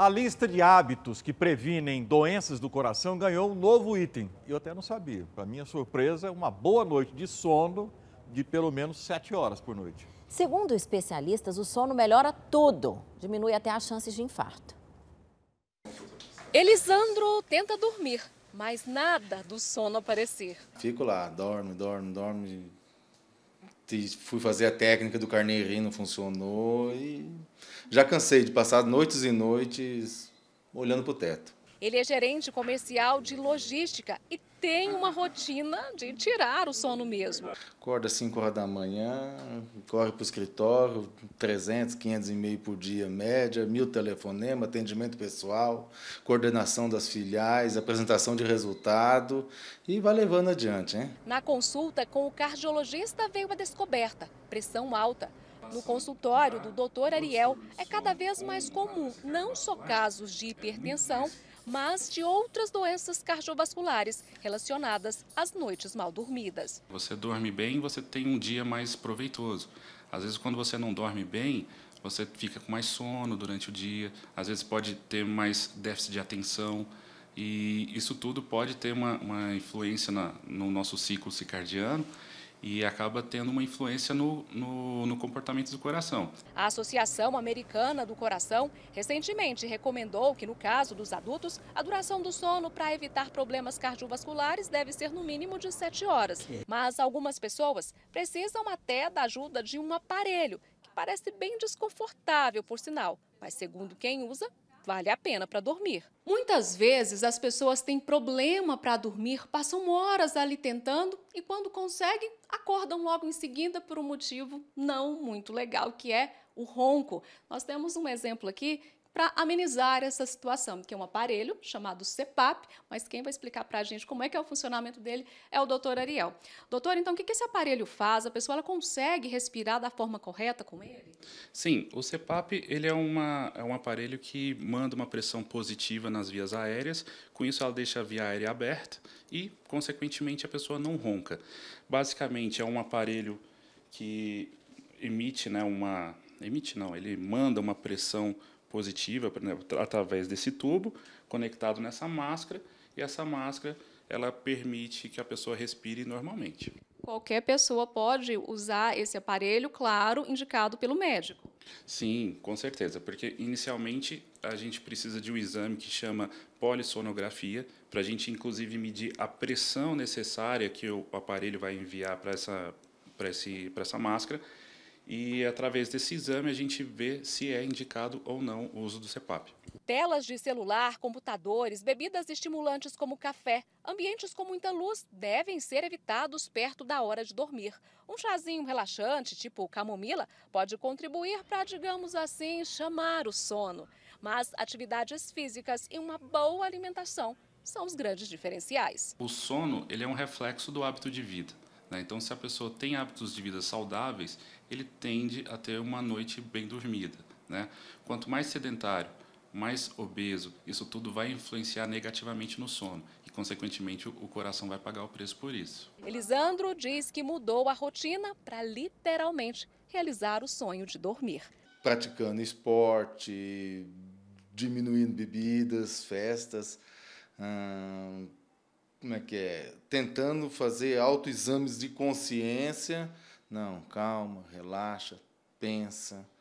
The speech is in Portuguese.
A lista de hábitos que previnem doenças do coração ganhou um novo item. Eu até não sabia. Para minha surpresa, é uma boa noite de sono de pelo menos 7 horas por noite. Segundo especialistas, o sono melhora tudo, diminui até as chances de infarto. Elisandro tenta dormir, mas nada do sono aparecer. Fico lá, dorme, dorme, dorme, fui fazer a técnica do carneirinho, não funcionou. E já cansei de passar noites e noites olhando para o teto. Ele é gerente comercial de logística e tem uma rotina de tirar o sono mesmo. Acorda 5 horas da manhã, corre para o escritório, 300, 500 e meio por dia, média, mil telefonemas, atendimento pessoal, coordenação das filiais, apresentação de resultado e vai levando adiante. Hein? Na consulta com o cardiologista veio uma descoberta, pressão alta. No consultório do Dr. Ariel é cada vez mais comum não só casos de hipertensão, mas de outras doenças cardiovasculares relacionadas às noites mal dormidas. Você dorme bem, você tem um dia mais proveitoso. Às vezes, quando você não dorme bem, você fica com mais sono durante o dia, às vezes pode ter mais déficit de atenção. E isso tudo pode ter uma, uma influência na, no nosso ciclo circadiano e acaba tendo uma influência no, no, no, comportamento do coração. A Associação Americana do Coração recentemente recomendou que, no caso dos adultos, a duração do sono para evitar problemas cardiovasculares deve ser no mínimo de 7 horas. É. Mas algumas pessoas precisam até da ajuda de um aparelho, que parece bem desconfortável, por sinal, mas segundo quem usa, vale a pena para dormir. Muitas vezes as pessoas têm problema para dormir, passam horas ali tentando e quando conseguem, acordam logo em seguida por um motivo não muito legal, que é o ronco. Nós temos um exemplo aqui para amenizar essa situação, que é um aparelho chamado CEPAP, mas quem vai explicar para a gente como é que é o funcionamento dele é o doutor Ariel. Doutor, então, o que esse aparelho faz? A pessoa ela consegue respirar da forma correta com ele? Sim, o CEPAP ele é, uma, é um aparelho que manda uma pressão positiva nas vias aéreas, com isso ela deixa a via aérea aberta e, consequentemente, a pessoa não ronca. Basicamente, é um aparelho que emite né, uma. Emite não, ele manda uma pressão positiva, através desse tubo conectado nessa máscara, e essa máscara ela permite que a pessoa respire normalmente. Qualquer pessoa pode usar esse aparelho, claro, indicado pelo médico. Sim, com certeza, porque inicialmente a gente precisa de um exame que chama polissonografia, para a gente inclusive medir a pressão necessária que o aparelho vai enviar para essa, esse, essa máscara e através desse exame a gente vê se é indicado ou não o uso do CEPAP. Telas de celular, computadores, bebidas estimulantes como café, ambientes com muita luz devem ser evitados perto da hora de dormir. Um chazinho relaxante, tipo camomila, pode contribuir para, digamos assim, chamar o sono. Mas atividades físicas e uma boa alimentação são os grandes diferenciais. O sono ele é um reflexo do hábito de vida. Né? Então, se a pessoa tem hábitos de vida saudáveis, ele tende a ter uma noite bem dormida. Né? Quanto mais sedentário, mais obeso, isso tudo vai influenciar negativamente no sono e, consequentemente, o coração vai pagar o preço por isso. Elisandro diz que mudou a rotina para literalmente realizar o sonho de dormir. Praticando esporte, diminuindo bebidas, festas, hum, como é que é, tentando fazer autoexames de consciência. Não, calma, relaxa, pensa